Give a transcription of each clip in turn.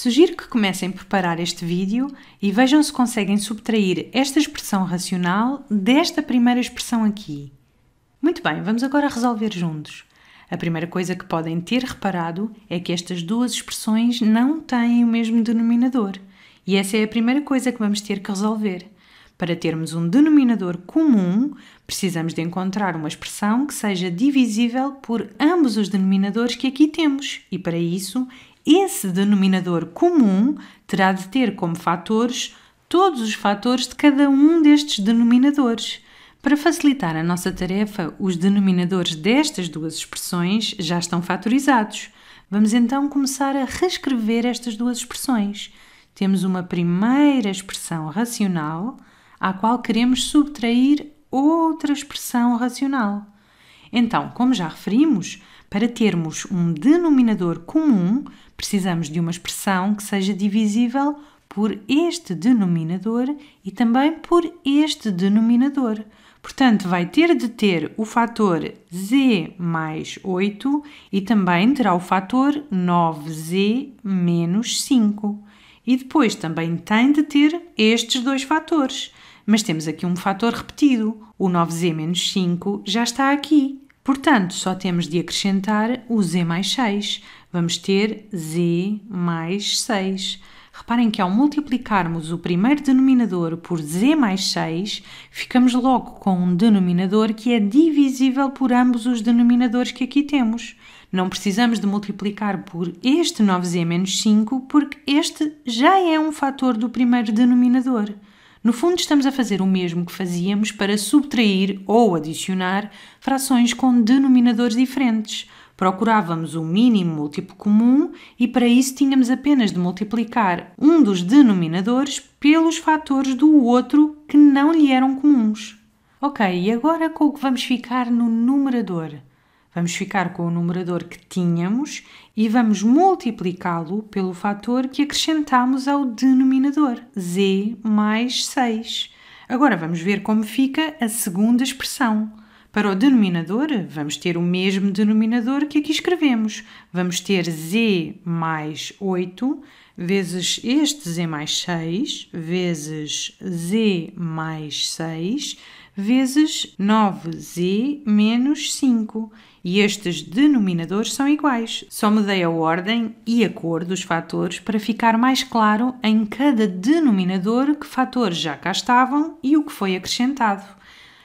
Sugiro que comecem por parar este vídeo e vejam se conseguem subtrair esta expressão racional desta primeira expressão aqui. Muito bem, vamos agora resolver juntos. A primeira coisa que podem ter reparado é que estas duas expressões não têm o mesmo denominador. E essa é a primeira coisa que vamos ter que resolver. Para termos um denominador comum, precisamos de encontrar uma expressão que seja divisível por ambos os denominadores que aqui temos, e para isso esse denominador comum terá de ter como fatores todos os fatores de cada um destes denominadores. Para facilitar a nossa tarefa, os denominadores destas duas expressões já estão fatorizados. Vamos então começar a reescrever estas duas expressões. Temos uma primeira expressão racional, à qual queremos subtrair outra expressão racional. Então, como já referimos, para termos um denominador comum, precisamos de uma expressão que seja divisível por este denominador e também por este denominador. Portanto, vai ter de ter o fator z mais 8 e também terá o fator 9z menos 5. E depois também tem de ter estes dois fatores. Mas temos aqui um fator repetido. O 9z menos 5 já está aqui. Portanto, só temos de acrescentar o z mais 6. Vamos ter z mais 6. Reparem que ao multiplicarmos o primeiro denominador por z mais 6, ficamos logo com um denominador que é divisível por ambos os denominadores que aqui temos. Não precisamos de multiplicar por este 9z menos 5, porque este já é um fator do primeiro denominador. No fundo, estamos a fazer o mesmo que fazíamos para subtrair ou adicionar frações com denominadores diferentes. Procurávamos um mínimo múltiplo comum e para isso tínhamos apenas de multiplicar um dos denominadores pelos fatores do outro que não lhe eram comuns. Ok, e agora com o que vamos ficar no numerador? Vamos ficar com o numerador que tínhamos e vamos multiplicá-lo pelo fator que acrescentamos ao denominador, z mais 6. Agora vamos ver como fica a segunda expressão. Para o denominador, vamos ter o mesmo denominador que aqui escrevemos. Vamos ter z mais 8 vezes este z mais 6 vezes z mais 6 vezes 9z menos 5 e estes denominadores são iguais. Só mudei a ordem e a cor dos fatores para ficar mais claro em cada denominador que fatores já cá estavam e o que foi acrescentado.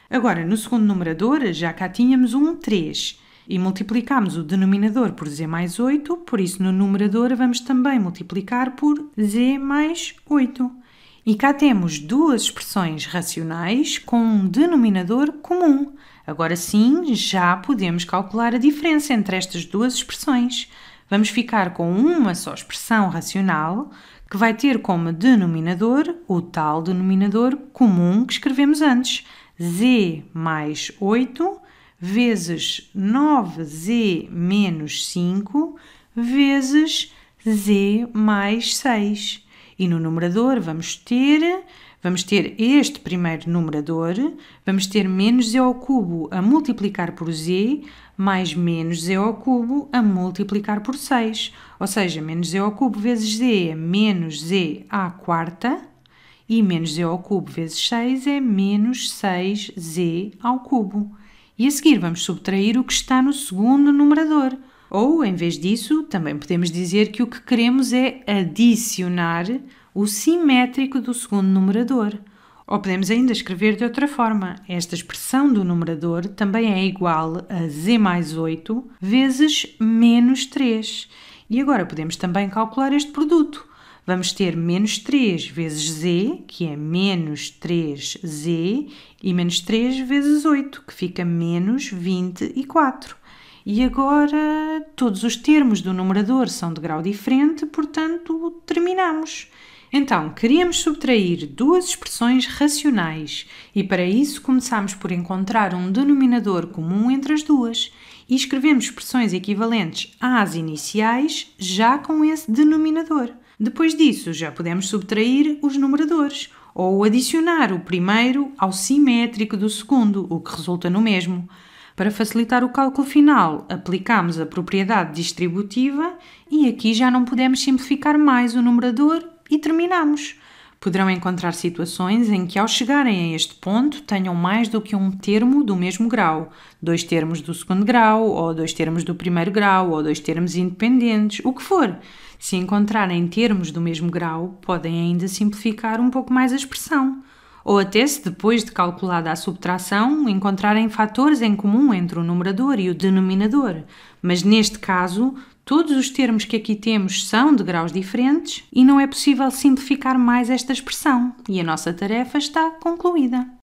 Agora, no segundo numerador, já cá tínhamos um 3 e multiplicámos o denominador por z mais 8, por isso no numerador vamos também multiplicar por z mais 8. E cá temos duas expressões racionais com um denominador comum. Agora sim, já podemos calcular a diferença entre estas duas expressões. Vamos ficar com uma só expressão racional que vai ter como denominador o tal denominador comum que escrevemos antes, z mais 8 vezes 9z menos 5 vezes z mais 6. E no numerador vamos ter, vamos ter este primeiro numerador, vamos ter menos z ao cubo a multiplicar por z, mais menos z ao cubo a multiplicar por 6. Ou seja, menos z ao cubo vezes z é menos z à quarta, e menos z ao cubo vezes 6 é menos 6z ao cubo. E a seguir vamos subtrair o que está no segundo numerador, ou, em vez disso, também podemos dizer que o que queremos é adicionar o simétrico do segundo numerador. Ou podemos ainda escrever de outra forma. Esta expressão do numerador também é igual a z mais 8 vezes menos 3. E agora podemos também calcular este produto. Vamos ter menos 3 vezes z, que é menos 3z, e menos 3 vezes 8, que fica menos 24. E agora todos os termos do numerador são de grau diferente, portanto, terminamos. Então, queríamos subtrair duas expressões racionais e para isso começámos por encontrar um denominador comum entre as duas e escrevemos expressões equivalentes às iniciais já com esse denominador. Depois disso, já podemos subtrair os numeradores ou adicionar o primeiro ao simétrico do segundo, o que resulta no mesmo. Para facilitar o cálculo final, aplicamos a propriedade distributiva e aqui já não podemos simplificar mais o numerador e terminamos. Poderão encontrar situações em que, ao chegarem a este ponto, tenham mais do que um termo do mesmo grau, dois termos do segundo grau, ou dois termos do primeiro grau, ou dois termos independentes, o que for. Se encontrarem termos do mesmo grau, podem ainda simplificar um pouco mais a expressão ou até se depois de calculada a subtração encontrarem fatores em comum entre o numerador e o denominador, mas neste caso todos os termos que aqui temos são de graus diferentes e não é possível simplificar mais esta expressão, e a nossa tarefa está concluída.